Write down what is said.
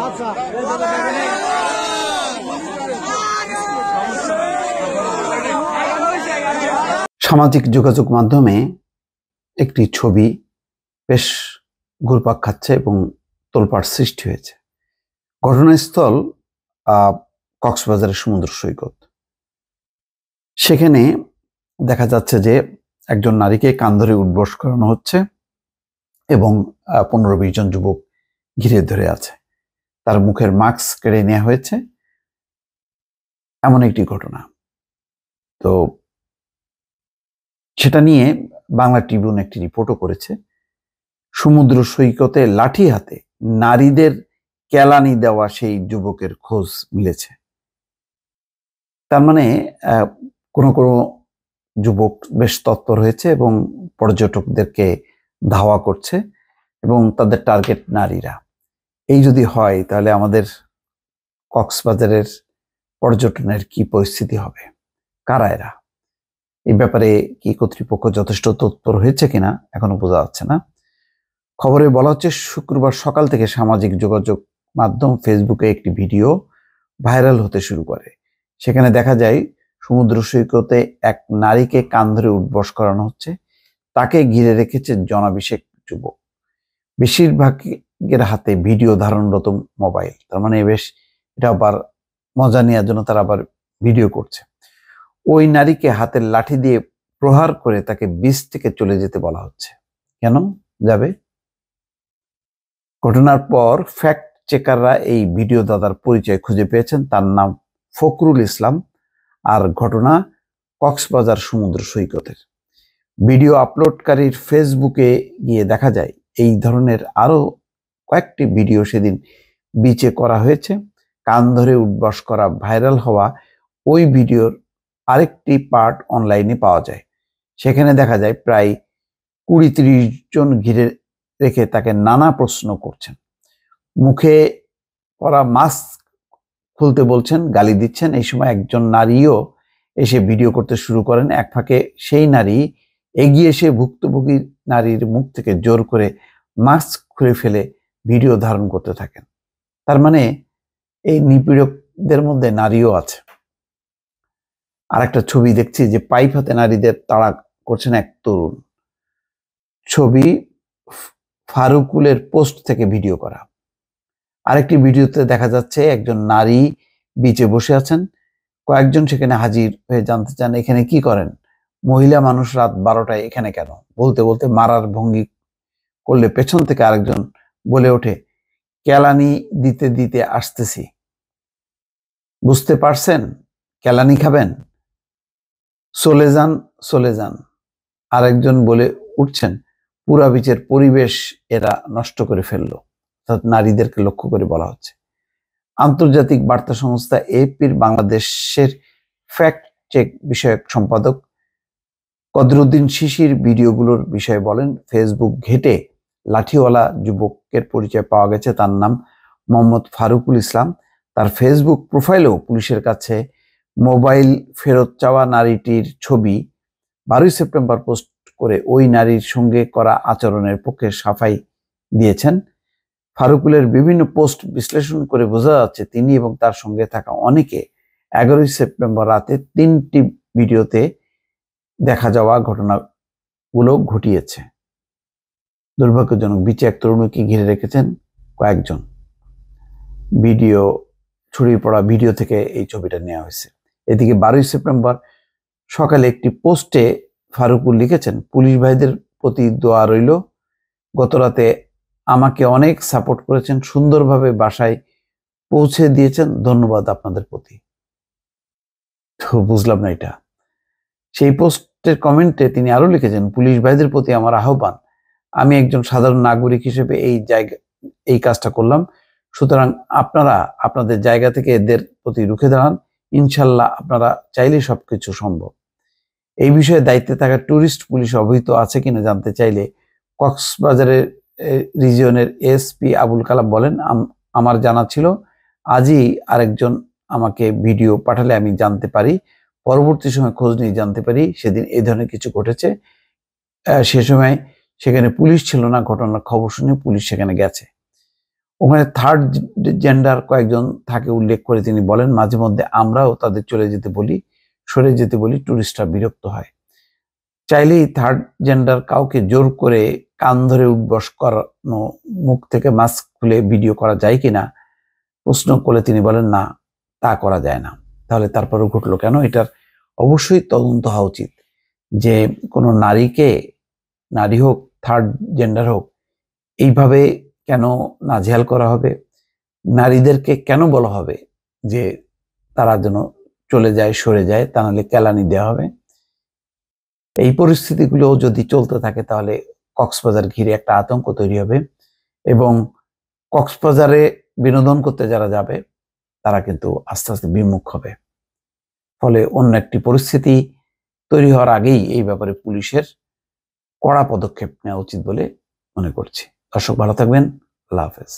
আচ্ছা, সামাজিক যোগাযোগ মাধ্যমে একটি ছবি বেশ ঘুরপাক খাচ্ছে এবং তোলপাড় সৃষ্টি হয়েছে ঘটনাস্থল কক্সবাজারের সমুদ্র সৈকত সেখানে দেখা যাচ্ছে যে একজন নারীকে কান ধরে উদ্বস করানো হচ্ছে এবং পনেরো বিশ জন যুবক ঘিরে ধরে আছে তার মুখের মাস্ক কেড়ে নেওয়া হয়েছে এমন একটি ঘটনা তো সেটা নিয়ে বাংলা ট্রিবিউন একটি রিপোর্টও করেছে সমুদ্র সৈকতে লাঠি হাতে নারীদের কেলানি দেওয়া সেই যুবকের খোঁজ মিলেছে তার মানে কোনো কোনো যুবক বেশ তৎপর হয়েছে এবং পর্যটকদেরকে ধাওয়া করছে এবং তাদের টার্গেট নারীরা এই যদি হয় তাহলে আমাদের কক্সবাজারের পর্যটনের কি পরিস্থিতি হবে কারা এরা এই ব্যাপারে কি কর্তৃপক্ষ যথেষ্ট তৎপর হয়েছে কিনা এখনো বোঝা যাচ্ছে না খবরে বলা হচ্ছে শুক্রবার সকাল থেকে সামাজিক যোগাযোগ মাধ্যম ফেসবুকে একটি ভিডিও ভাইরাল হতে শুরু করে সেখানে দেখা যায় সমুদ্র সৈকতে এক নারীকে কান ধরে উঠবস করানো হচ্ছে তাকে ঘিরে রেখেছে জনাভিষেক যুবক বেশিরভাগ এর হাতে ভিডিও ধারণরত মোবাইল তার মানে বেশ এটা আবার মজা নেওয়ার জন্য তারা আবার ভিডিও করছে ওই নারীকে হাতের লাঠি দিয়ে প্রহার করে তাকে বিষ থেকে চলে যেতে বলা হচ্ছে কেন যাবে ঘটনার পর ফ্যাক্ট চেকাররা এই ভিডিও দাদার পরিচয় খুঁজে পেয়েছেন তার নাম ফকরুল ইসলাম আর ঘটনা কক্সবাজার সমুদ্র সৈকতের ভিডিও আপলোডকারীর ফেসবুকে গিয়ে দেখা যায় এই ধরনের আরও কয়েকটি ভিডিও সেদিন বিচে করা হয়েছে কান ধরে উঠবাস করা ভাইরাল হওয়া ওই ভিডিওর আরেকটি পার্ট অনলাইনে পাওয়া যায় সেখানে দেখা যায় প্রায় কুড়ি তিরিশ জন ঘিরে রেখে তাকে নানা প্রশ্ন করছেন মুখে করা মাস্ক খুলতে বলছেন গালি দিচ্ছেন এই সময় একজন নারীও এসে ভিডিও করতে শুরু করেন এক ফাঁকে সেই নারী এগিয়ে এসে ভুক্তভোগী নারীর মুখ থেকে জোর করে মাস্ক খুলে ফেলে ভিডিও ধারণ করতে থাকেন তার মানে এই নিপীড়কদের মধ্যে নারীও আছে আর একটা ছবি দেখছি যে পাইপ হাতে নারীদের তাড়া করছেন এক তরুণ ছবি ফারুকুলের পোস্ট থেকে ভিডিও করা আরেকটি ভিডিওতে দেখা যাচ্ছে একজন নারী বিচে বসে আছেন কয়েকজন সেখানে হাজির হয়ে জানতে চান এখানে কি করেন মহিলা মানুষ রাত বারোটায় এখানে কেন বলতে বলতে মারার ভঙ্গি করলে পেছন থেকে আরেকজন বলে ওঠে কেলানি দিতে দিতে আসতেছি বুঝতে পারছেন কেলানি খাবেন চলে যান চলে যান আরেকজন বলে উঠছেন পুরা বিচের পরিবেশ এরা নষ্ট করে ফেললো অর্থাৎ নারীদেরকে লক্ষ্য করে বলা হচ্ছে আন্তর্জাতিক বার্তা সংস্থা এপির বাংলাদেশের ফ্যাক্ট চেক বিষয়ক সম্পাদক কদরুদ্দিন শিশির ভিডিওগুলোর বিষয়ে বলেন ফেসবুক ঘেটে লাঠিওয়ালা যুবকের পরিচয় পাওয়া গেছে তার নাম মোহাম্মদ ফারুকুল ইসলাম তার ফেসবুক প্রোফাইলেও পুলিশের কাছে মোবাইল ফেরত চাওয়া নারীটির ছবি বারোই সেপ্টেম্বর পোস্ট করে ওই নারীর সঙ্গে করা আচরণের পক্ষে সাফাই দিয়েছেন ফারুকুলের বিভিন্ন পোস্ট বিশ্লেষণ করে বোঝা যাচ্ছে তিনি এবং তার সঙ্গে থাকা অনেকে এগারোই সেপ্টেম্বর রাতে তিনটি ভিডিওতে দেখা যাওয়া ঘটনাগুলো ঘটিয়েছে দুর্ভাগ্যজনক বিচে এক তরুণীকে ঘিরে রেখেছেন কয়েকজন ভিডিও ছড়িয়ে পড়া ভিডিও থেকে এই ছবিটা নেওয়া হয়েছে এদিকে বারোই সেপ্টেম্বর সকালে একটি পোস্টে ফারুকুল লিখেছেন পুলিশ ভাইদের প্রতি দোয়া রইল গতরাতে আমাকে অনেক সাপোর্ট করেছেন সুন্দরভাবে বাসায় পৌঁছে দিয়েছেন ধন্যবাদ আপনাদের প্রতি তো বুঝলাম না এটা সেই পোস্টের কমেন্টে তিনি আরও লিখেছেন পুলিশ ভাইদের প্রতি আমার আহ্বান আমি একজন সাধারণ নাগরিক হিসেবে এই জায়গা এই কাজটা করলাম সুতরাং আপনারা আপনাদের জায়গা থেকে এদের প্রতি রুখে দাঁড়ান ইনশাল্লাহ আপনারা চাইলে সবকিছু সম্ভব এই বিষয়ে দায়িত্বে থাকা ট্যুরিস্ট পুলিশ অবহিত আছে কিনা জানতে চাইলে কক্সবাজারের রিজিয়নের এসপি আবুল কালাম বলেন আমার জানা ছিল আজই আরেকজন আমাকে ভিডিও পাঠালে আমি জানতে পারি পরবর্তী সময় খোঁজ নিয়ে জানতে পারি সেদিন এই ধরনের কিছু ঘটেছে সে সময় সেখানে পুলিশ ছিল না ঘটনার খবর শুনে পুলিশ সেখানে গেছে ওখানে থার্ড জেন্ডার কয়েকজন থাকে উল্লেখ করে তিনি বলেন মাঝে মধ্যে আমরাও তাদের চলে যেতে বলি সরে যেতে বলি টুরিস্টরা বিরক্ত হয় চাইলেই থার্ড জেন্ডার কাউকে জোর করে কান ধরে উঠবস করানো মুখ থেকে মাস্ক খুলে ভিডিও করা যায় কি না প্রশ্ন করলে তিনি বলেন না তা করা যায় না তাহলে তারপরেও ঘটলো কেন এটার অবশ্যই তদন্ত হওয়া উচিত যে কোনো নারীকে নারী হোক থার্ড জেন্ডার হোক এইভাবে কেন নাজেহাল করা হবে নারীদেরকে কেন বলা হবে যে তারা যেন চলে যায় সরে যায় তা নাহলে কেলানি দেওয়া হবে এই পরিস্থিতিগুলো যদি চলতে থাকে তাহলে কক্সবাজার ঘিরে একটা আতঙ্ক তৈরি হবে এবং কক্সবাজারে বিনোদন করতে যারা যাবে তারা কিন্তু আস্তে আস্তে বিমুখ হবে ফলে অন্য একটি পরিস্থিতি তৈরি হওয়ার আগেই এই ব্যাপারে পুলিশের কড়া পদক্ষেপ নেওয়া উচিত বলে মনে করছি দর্শক ভালো থাকবেন আল্লাহ হাফেজ